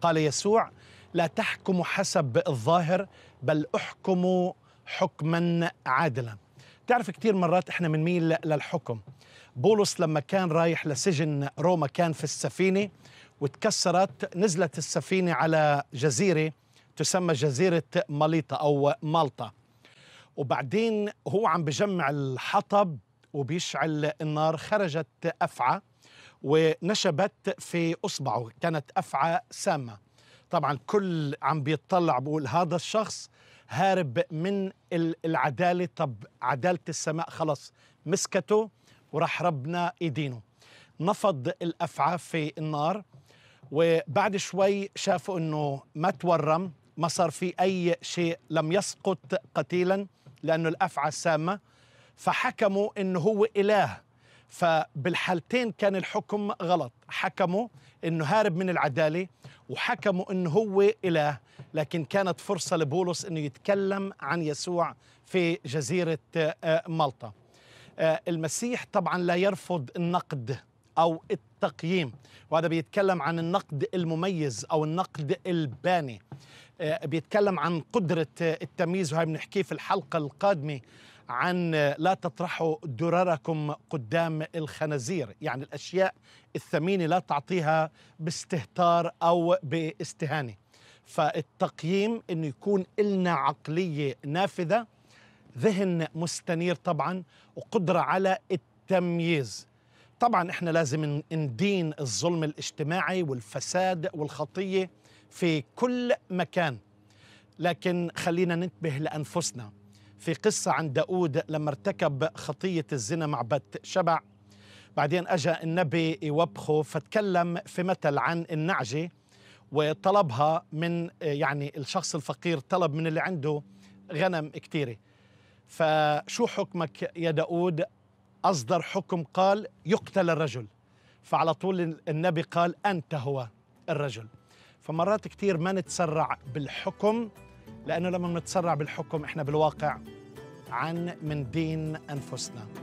قال يسوع لا تحكم حسب الظاهر بل احكموا حكما عادلا تعرف كثير مرات احنا بنميل للحكم بولس لما كان رايح لسجن روما كان في السفينه وتكسرت نزلت السفينه على جزيره تسمى جزيره ماليطا او مالطا وبعدين هو عم بجمع الحطب وبيشعل النار خرجت افعى ونشبت في اصبعه كانت افعى سامه طبعا كل عم بيطلع بقول هذا الشخص هارب من العداله طب عداله السماء خلص مسكته وراح ربنا ايدينه نفض الافعى في النار وبعد شوي شافوا انه ما تورم ما صار في اي شيء لم يسقط قتيلا لانه الافعى سامه فحكموا انه هو اله فبالحالتين كان الحكم غلط حكموا انه هارب من العداله وحكموا انه هو اله لكن كانت فرصه لبولس انه يتكلم عن يسوع في جزيره آه، مالطا آه، المسيح طبعا لا يرفض النقد او التقييم وهذا بيتكلم عن النقد المميز او النقد الباني آه، بيتكلم عن قدره التمييز وهي بنحكيه في الحلقه القادمه عن لا تطرحوا درركم قدام الخنازير يعني الأشياء الثمينة لا تعطيها باستهتار أو باستهانة فالتقييم أنه يكون إلنا عقلية نافذة ذهن مستنير طبعا وقدرة على التمييز طبعا احنا لازم ندين الظلم الاجتماعي والفساد والخطية في كل مكان لكن خلينا ننتبه لأنفسنا في قصة عن داود لما ارتكب خطية الزنا مع بت شبع بعدين أجا النبي يوبخه فتكلم في مثل عن النعجة وطلبها من يعني الشخص الفقير طلب من اللي عنده غنم كثيرة فشو حكمك يا داود أصدر حكم قال يقتل الرجل فعلى طول النبي قال أنت هو الرجل فمرات كثير ما نتسرع بالحكم لأنه لما نتسرع بالحكم إحنا بالواقع عن من دين أنفسنا